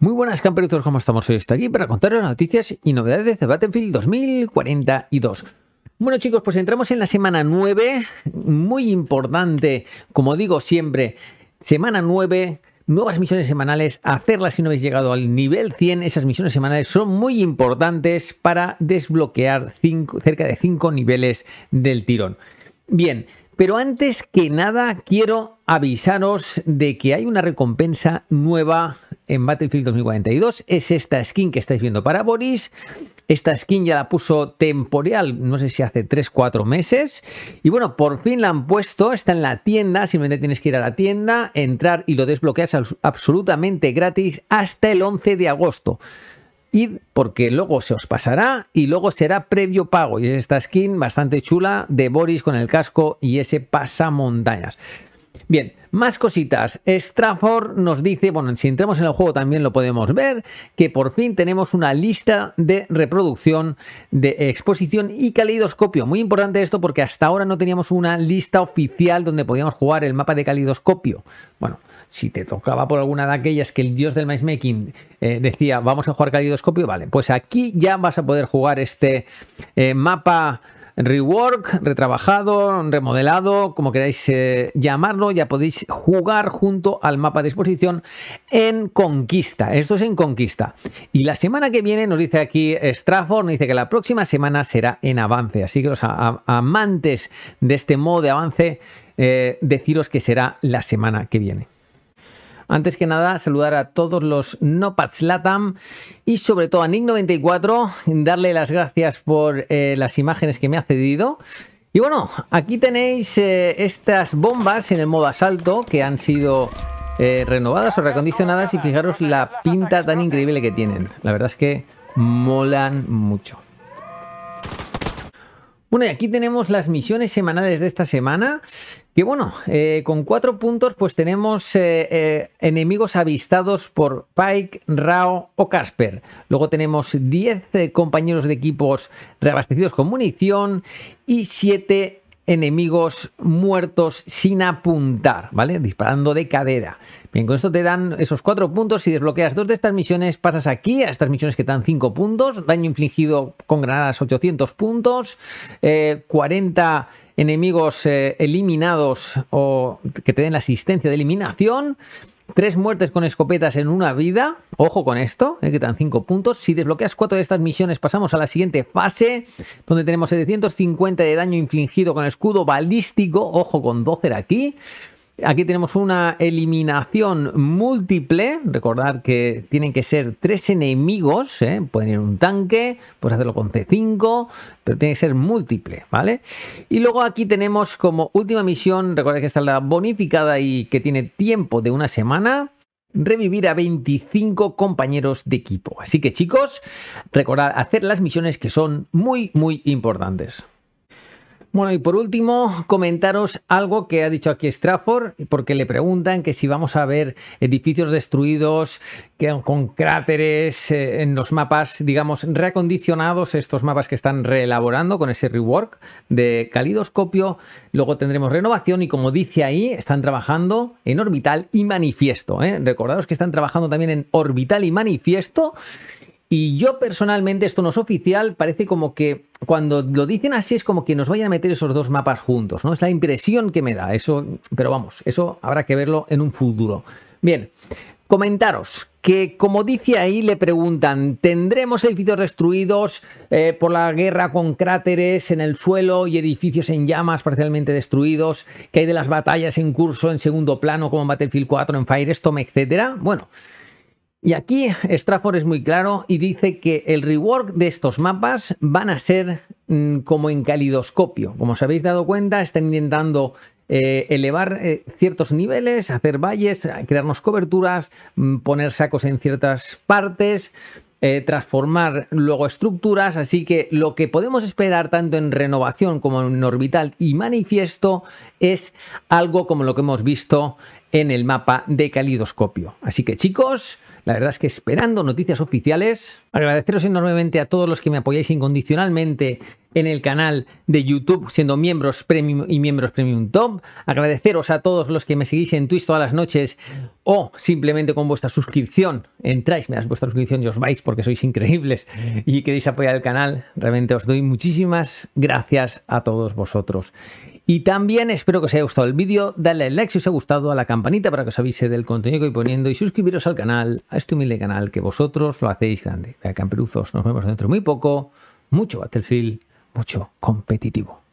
Muy buenas camperuzos, ¿cómo estamos? Hoy estoy aquí para contaros las noticias y novedades de Battlefield 2042. Bueno chicos, pues entramos en la semana 9, muy importante, como digo siempre, semana 9, nuevas misiones semanales, hacerlas si no habéis llegado al nivel 100, esas misiones semanales son muy importantes para desbloquear cerca de 5 niveles del tirón. Bien, pero antes que nada quiero avisaros de que hay una recompensa nueva en Battlefield 2042. Es esta skin que estáis viendo para Boris. Esta skin ya la puso temporal, no sé si hace 3, 4 meses. Y bueno, por fin la han puesto, está en la tienda, simplemente tienes que ir a la tienda, entrar y lo desbloqueas absolutamente gratis hasta el 11 de agosto. Y porque luego se os pasará y luego será previo pago. Y es esta skin bastante chula de Boris con el casco y ese pasamontañas. Bien, más cositas. Strafford nos dice, bueno, si entramos en el juego también lo podemos ver, que por fin tenemos una lista de reproducción, de exposición y caleidoscopio. Muy importante esto porque hasta ahora no teníamos una lista oficial donde podíamos jugar el mapa de caleidoscopio. Bueno, si te tocaba por alguna de aquellas que el dios del Mice making eh, decía, vamos a jugar caleidoscopio, vale, pues aquí ya vas a poder jugar este eh, mapa rework, retrabajado, remodelado, como queráis eh, llamarlo, ya podéis jugar junto al mapa de exposición en Conquista. Esto es en Conquista. Y la semana que viene nos dice aquí Strafford, nos dice que la próxima semana será en avance. Así que los amantes de este modo de avance, eh, deciros que será la semana que viene. Antes que nada, saludar a todos los Nopats Latam y sobre todo a Nick94, darle las gracias por eh, las imágenes que me ha cedido. Y bueno, aquí tenéis eh, estas bombas en el modo asalto que han sido eh, renovadas o recondicionadas y fijaros la pinta tan increíble que tienen. La verdad es que molan mucho. Bueno, y aquí tenemos las misiones semanales de esta semana. Que bueno, eh, con cuatro puntos, pues tenemos eh, eh, enemigos avistados por Pike, Rao o Casper. Luego tenemos 10 compañeros de equipos reabastecidos con munición y 7 enemigos muertos sin apuntar, ¿vale? Disparando de cadera. Bien, con esto te dan esos cuatro puntos. Si desbloqueas dos de estas misiones, pasas aquí a estas misiones que te dan cinco puntos. Daño infligido con granadas 800 puntos. 40 eh, enemigos eh, eliminados o que te den la asistencia de eliminación. Tres muertes con escopetas en una vida. Ojo con esto, eh, que dan 5 puntos. Si desbloqueas cuatro de estas misiones, pasamos a la siguiente fase, donde tenemos 750 de daño infligido con escudo balístico. Ojo con 12 aquí. Aquí tenemos una eliminación múltiple. Recordad que tienen que ser tres enemigos. ¿eh? Pueden ir un tanque, puedes hacerlo con C5, pero tiene que ser múltiple, ¿vale? Y luego aquí tenemos como última misión, recuerda que está la bonificada y que tiene tiempo de una semana revivir a 25 compañeros de equipo. Así que chicos, recordad hacer las misiones que son muy, muy importantes. Bueno, y por último, comentaros algo que ha dicho aquí Strafford, porque le preguntan que si vamos a ver edificios destruidos que, con cráteres eh, en los mapas, digamos, reacondicionados, estos mapas que están reelaborando con ese rework de calidoscopio. Luego tendremos renovación y como dice ahí, están trabajando en orbital y manifiesto. ¿eh? recordaros que están trabajando también en orbital y manifiesto y yo personalmente, esto no es oficial, parece como que cuando lo dicen así es como que nos vayan a meter esos dos mapas juntos, ¿no? Es la impresión que me da, eso, pero vamos, eso habrá que verlo en un futuro. Bien, comentaros que como dice ahí le preguntan, ¿tendremos edificios destruidos eh, por la guerra con cráteres en el suelo y edificios en llamas parcialmente destruidos? ¿Qué hay de las batallas en curso en segundo plano como en Battlefield 4, en Firestorm, etcétera? Bueno, y aquí Strafford es muy claro y dice que el rework de estos mapas van a ser mm, como en calidoscopio. Como os habéis dado cuenta, están intentando eh, elevar eh, ciertos niveles, hacer valles, crearnos coberturas, mm, poner sacos en ciertas partes. Eh, transformar luego estructuras, así que lo que podemos esperar tanto en renovación como en orbital y manifiesto es algo como lo que hemos visto en el mapa de calidoscopio. Así que chicos, la verdad es que esperando noticias oficiales, agradeceros enormemente a todos los que me apoyáis incondicionalmente en el canal de YouTube siendo miembros premium y miembros premium top. Agradeceros a todos los que me seguís en Twitch todas las noches o simplemente con vuestra suscripción. Entráis, me das vuestra suscripción y os vais porque sois increíbles y queréis apoyar el canal. Realmente os doy muchísimas gracias a todos vosotros. Y también espero que os haya gustado el vídeo, dale like si os ha gustado, a la campanita para que os avise del contenido que voy poniendo y suscribiros al canal, a este humilde canal, que vosotros lo hacéis grande. Camperuzos, nos vemos dentro muy poco, mucho Battlefield, mucho competitivo.